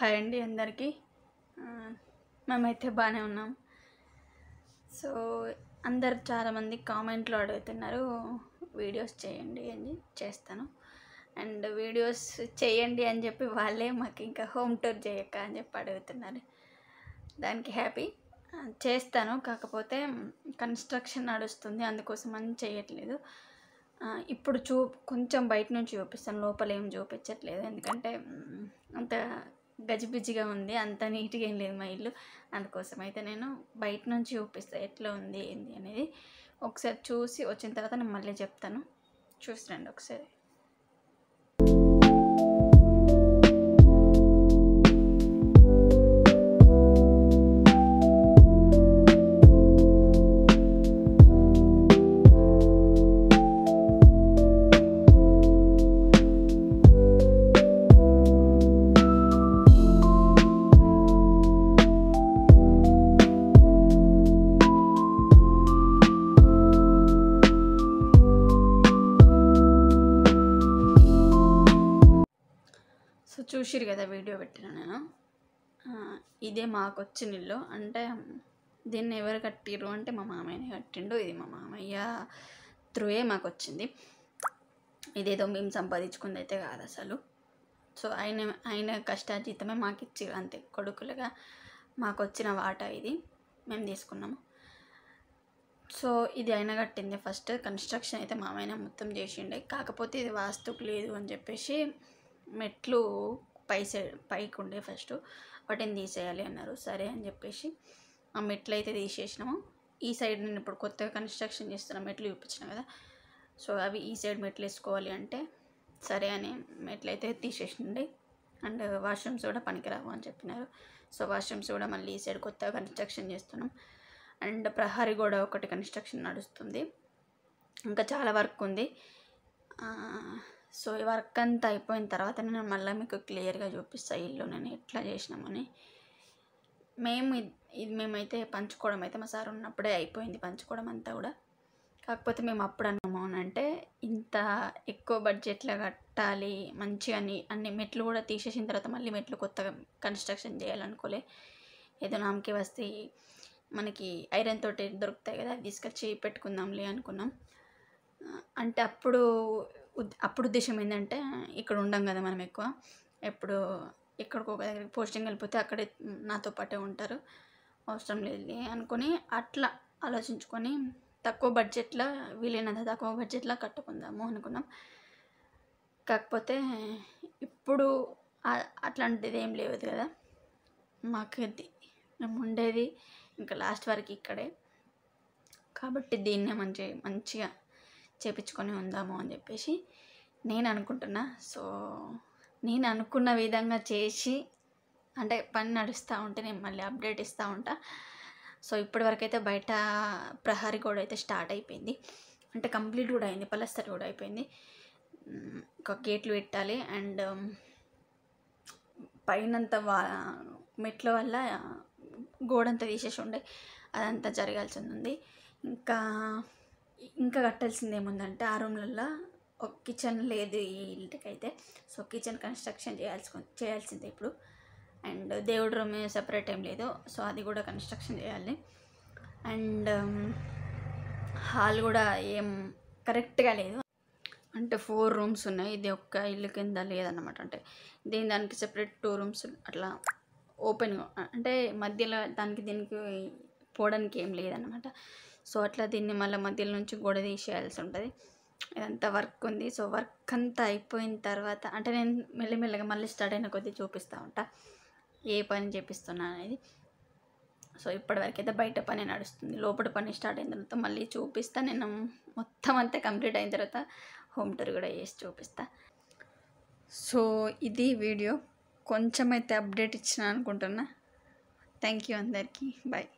hi అండి అందరికీ మేమైతే బాగానే ఉన్నాం సో అందరు చాలామంది కామెంట్లో అడుగుతున్నారు వీడియోస్ చేయండి అని చేస్తాను అండ్ వీడియోస్ చేయండి అని చెప్పి వాళ్ళే మాకు ఇంకా హోమ్ టూర్ చేయక అని చెప్పి అడుగుతున్నారు దానికి హ్యాపీ చేస్తాను కాకపోతే కన్స్ట్రక్షన్ నడుస్తుంది అందుకోసం అని చేయట్లేదు ఇప్పుడు చూ కొంచెం బయట నుంచి చూపిస్తాను లోపల ఏం చూపించట్లేదు ఎందుకంటే అంత గజిబిజిగా ఉంది అంత నీట్గా ఏం లేదు మా ఇల్లు అందుకోసం అయితే నేను బయట నుంచి చూపిస్తాను ఎట్లా ఉంది ఏంది అనేది ఒకసారి చూసి వచ్చిన తర్వాత నేను మళ్ళీ చెప్తాను చూసి రండి ఒకసారి చూసిరు కదా వీడియో పెట్టిన నేను ఇదే మాకు వచ్చిన ఇల్లు అంటే దీన్ని ఎవరు కట్టిరు అంటే మా మామయ్యనే కట్టిండు ఇది మా మామయ్య త్రూయే మాకు వచ్చింది ఇదేదో మేము సంపాదించుకుంది అయితే కాదు అసలు సో ఆయన ఆయన కష్టాజీతమే మాకు ఇచ్చి అంతే కొడుకులుగా మాకు వచ్చిన వాటా ఇది మేము తీసుకున్నాము సో ఇది ఆయన కట్టింది ఫస్ట్ కన్స్ట్రక్షన్ అయితే మామైనా మొత్తం చేసిండే కాకపోతే ఇది వాస్తుకు లేదు అని చెప్పేసి మెట్లు పై సైడ్ పైకి ఉండే ఫస్ట్ వాటిని తీసేయాలి అన్నారు సరే అని చెప్పేసి ఆ మెట్లు అయితే తీసేసినాము ఈ సైడ్ నేను ఇప్పుడు కొత్తగా కన్స్ట్రక్షన్ చేస్తున్న మెట్లు చూపించిన కదా సో అవి ఈ సైడ్ మెట్లు వేసుకోవాలి అంటే సరే అని మెట్లు అయితే తీసేసిండి అండ్ వాష్రూమ్స్ కూడా పనికిరావు అని చెప్పినారు సో వాష్రూమ్స్ కూడా మళ్ళీ ఈ సైడ్ కొత్తగా కన్స్ట్రక్షన్ చేస్తున్నాం అండ్ ప్రహరి గోడ ఒకటి కన్స్ట్రక్షన్ నడుస్తుంది ఇంకా చాలా వర్క్ ఉంది సో ఈ వర్క్ అంతా అయిపోయిన తర్వాత నేను మళ్ళీ మీకు క్లియర్గా చూపిస్తాను ఇల్లు నేను ఎట్లా చేసినామని మేము ఇది మేమైతే పంచుకోవడం అయితే మా సార్ ఉన్నప్పుడే అయిపోయింది పంచుకోవడం అంతా కూడా కాకపోతే మేము అప్పుడు అన్నాము అంటే ఇంత ఎక్కువ బడ్జెట్లో కట్టాలి మంచిగా అన్ని అన్ని మెట్లు కూడా తీసేసిన తర్వాత మళ్ళీ మెట్లు కొత్తగా కన్స్ట్రక్షన్ చేయాలనుకోలే ఏదో నామకే వస్తే మనకి ఐరన్ తోటి దొరుకుతాయి కదా అది తీసుకొచ్చి పెట్టుకుందాంలే అనుకున్నాం అంటే అప్పుడు అప్పుడు ఉద్దేశం ఏంటంటే ఇక్కడ ఉండం కదా మనం ఎక్కువ ఎప్పుడు ఎక్కడికో దగ్గరికి పోస్టింగ్ వెళ్ళిపోతే అక్కడే నాతో పాటే ఉంటారు అవసరం లేదు అనుకొని అట్లా ఆలోచించుకొని తక్కువ బడ్జెట్లో వీలైనంత తక్కువ బడ్జెట్లో కట్టుకుందాము అనుకున్నాం కాకపోతే ఇప్పుడు అట్లాంటిది ఏం లేదు కదా మాకు మేము ఉండేది ఇంకా లాస్ట్ వరకు ఇక్కడే కాబట్టి దీన్నే మంచి మంచిగా చేపించుకొని ఉందాము అని చెప్పేసి నేను అనుకుంటున్నా సో నేను అనుకున్న విధంగా చేసి అంటే పని నడుస్తూ ఉంటే నేను మళ్ళీ అప్డేట్ ఇస్తూ ఉంటా సో ఇప్పటివరకైతే అయితే బయట ప్రహరీ గోడ అయితే స్టార్ట్ అయిపోయింది అంటే కంప్లీట్ కూడా అయింది పలస్తర్ కూడా అయిపోయింది ఒక గేట్లు పెట్టాలి అండ్ పైనంత వా మెట్ల వల్ల గోడంతా తీసేసి ఉండే అదంతా జరగాల్సి ఉంది ఇంకా ఇంకా కట్టాల్సింది ఏముందంటే ఆ రూమ్లల్లో ఒక కిచెన్ లేదు ఈ ఇంటికైతే సో కిచెన్ కన్స్ట్రక్షన్ చేయాల్సి చేయాల్సిందే ఇప్పుడు అండ్ దేవుడి రూమ్ సపరేట్ ఏం లేదు సో అది కూడా కన్స్ట్రక్షన్ చేయాలి అండ్ హాల్ కూడా ఏం కరెక్ట్గా లేదు అంటే ఫోర్ రూమ్స్ ఉన్నాయి ఇది ఒక్క ఇల్లు కింద లేదన్నమాట అంటే దీని దానికి సెపరేట్ టూ రూమ్స్ అట్లా ఓపెన్ అంటే మధ్యలో దానికి దీనికి పోవడానికి ఏం లేదన్నమాట సో అట్లా దీన్ని మళ్ళీ మధ్యలో నుంచి గోడ తీసేయాల్సి ఉంటుంది ఇదంతా వర్క్ ఉంది సో వర్క్ అంతా అయిపోయిన తర్వాత అంటే నేను మెల్లిమెల్లగా మళ్ళీ స్టార్ట్ అయిన కొద్దీ చూపిస్తూ ఉంటా ఏ పని చేపిస్తున్నా అనేది సో ఇప్పటివరకు అయితే బయట పని నడుస్తుంది లోపల పని స్టార్ట్ అయిన తర్వాత మళ్ళీ చూపిస్తా నేను మొత్తం అంతా కంప్లీట్ అయిన తర్వాత హోమ్ టూర్ కూడా చేసి చూపిస్తా సో ఇది వీడియో కొంచెం అయితే అప్డేట్ ఇచ్చిన అనుకుంటున్నా థ్యాంక్ యూ అందరికీ బాయ్